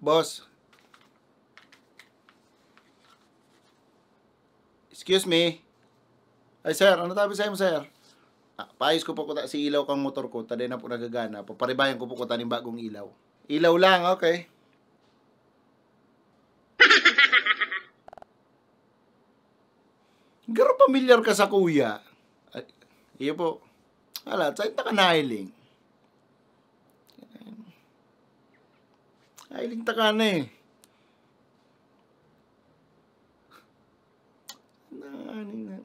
Boss. Excuse me. Ay, sir, ano tabi sa'yo, sir? Ah, paayos ko po kuta si ilaw kang motor ko. Taday na po nagagana. Paparibayan ko po kuta ng bagong ilaw. Ilaw lang, okay. Garo pamilyar ka sa kuya. Ay, iyo po. Ala, saan na ka nahiling? Nailigta ka na eh.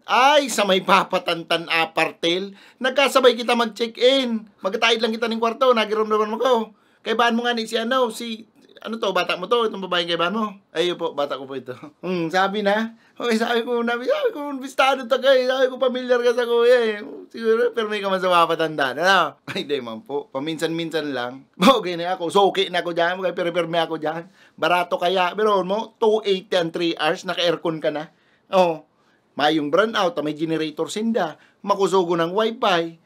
Ay, sa may papatantan apartel, nagkasabay kita mag-check-in. Magkatahid lang kita ng kwarto, nagirom naman mo ko. Kay mo nga ni si ano, si ano to, bata mo to, itong babaeng kaibahan mo? Ayun po, bata ko po ito. Hmm, sabi na. Okay, sabi ko, sabi, sabi ko, bistado to kay, sabi ko, familiar ka sa kuya eh. Siguro, pero may ka man sa mapatanda. na. Ay, di man po. Paminsan-minsan lang. Okay na ako. So, okay na ako dyan. Okay, pero pero ako dyan. Barato kaya. Pero mo, 280 and 3 hours, naka-aircon ka na. Oo. Oh, mayong brand out, may generator sinda, makusugo ng wifi,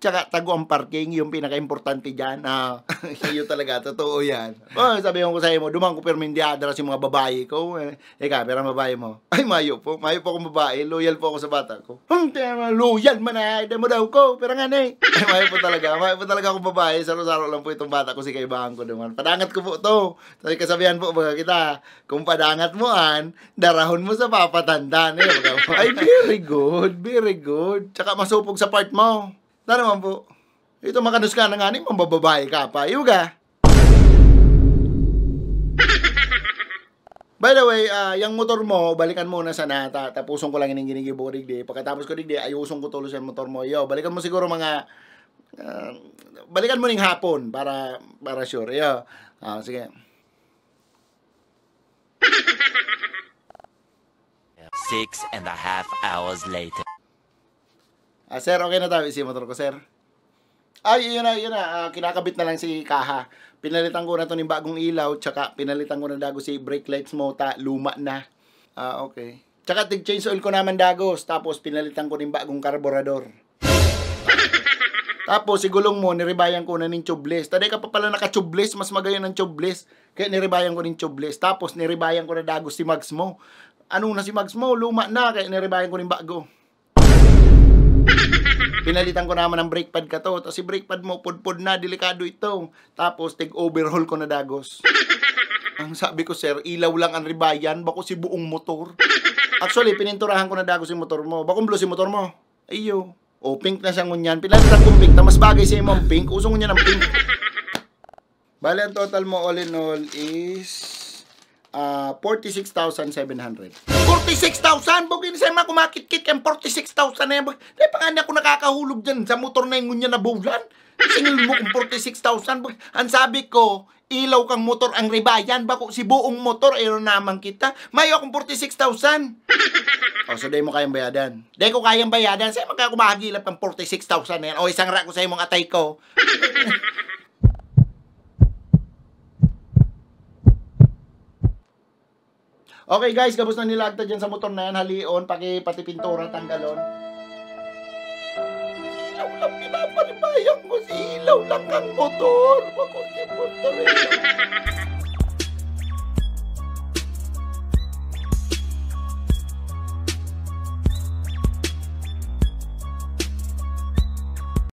Tsaka tago ang parking, yung pinaka-importante dyan. Ah, yun talaga, totoo yan. Oh, sabi ko sa'yo mo, dumang ko pero hindi adras yung mga babae ko. Eh, ikaw, pero babae mo. Ay, mayo po. Mayo po akong babae. Loyal po ako sa bata ko. Hmm, tira, loyal man na. Ah, Ida mo daw ko. Pero nga na eh. mayo po talaga. Mayo po talaga akong babae. Saro-saro lang po itong bata ko. Si kaibahan ko naman. Padangat ko po to. Sabi kasabihan po baga kita. Kung padangat mo an, darahon mo sa papatanda. Eh. Ay, very good. Very good. Tsaka masupog sa part mo naman po. Ito makanus ka ng aning mambababae ka pa. Yuga. Ah. By the way, uh, yung motor mo, balikan mo na sana. Tapusin ko lang yung ginigibo ko digdi. Pagkatapos ko digdi, ayusin ko tuloy sa motor mo. Yo, balikan mo siguro mga... Uh, balikan mo ning hapon para para sure. Yo. Uh, sige. Six and a half hours later. Uh, sir, okay na daw isi motor ko, sir. Ay, yun na, yun na. Uh, kinakabit na lang si Kaha. Pinalitan ko na to ng bagong ilaw, tsaka pinalitan ko na dago si brake lights mo, ta, luma na. Ah, uh, okay. Tsaka tig-change oil ko naman dagos, tapos pinalitan ko ng bagong karburador. Tapos, si gulong mo, nirebayan ko na ng tubeless. Taday ka pa pala naka-tubeless, mas magayon ng tubeless. Kaya nirebayan ko ng tubeless. Tapos, nirebayan ko na dagos si Mags mo. Ano na si Mags mo? Luma na, kaya nirebayan ko ng bago. Pinalitan ko naman ng brake pad ka to. Tapos si brake pad mo, pudpud na, delikado ito. Tapos, tig overhaul ko na dagos. Ang sabi ko, sir, ilaw lang ang ribayan, bako si buong motor. Actually, pininturahan ko na dagos yung motor mo. Bakong blue si motor mo? Ayyo. O, oh, pink na siya ngunyan. Pinalitan kong pink na mas bagay sa imong pink. Usong ngunyan ang pink. Bale, ang total mo all in all is uh, ah, 46,700. 46,000. Bugin sa mga kumakit-kit kayang 46,000 na yan. Dahil pangani ako nakakahulog diyan sa motor na yung ngunya na bulan. Singil mo kung 46,000. Ang sabi ko, ilaw kang motor ang ribayan. Bako si buong motor, ayaw naman kita. Mayo akong 46,000. O, oh, so dahil mo kayang bayadan. Dahil ko kayang bayadan, sa'yo magkakumahagilap ang 46,000 na yan. O, isang ko sa'yo mong atay ko. Okay guys, gabos na nilagta dyan sa motor na yan? Halion, paki, pati pintura, tanggalon. Ilaw lang, pinapalimbayang ko si ilaw lang ang motor. Bakit yung motor